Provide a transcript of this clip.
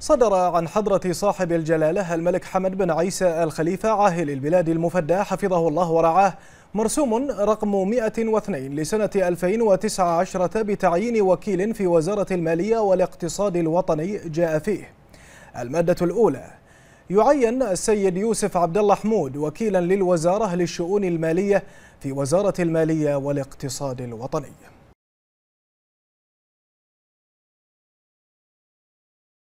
صدر عن حضرة صاحب الجلالة الملك حمد بن عيسى الخليفة عاهل البلاد المفدى حفظه الله ورعاه مرسوم رقم 102 لسنة 2019 بتعيين وكيل في وزارة المالية والاقتصاد الوطني جاء فيه المادة الأولى يعين السيد يوسف عبد الله حمود وكيلا للوزارة للشؤون المالية في وزارة المالية والاقتصاد الوطني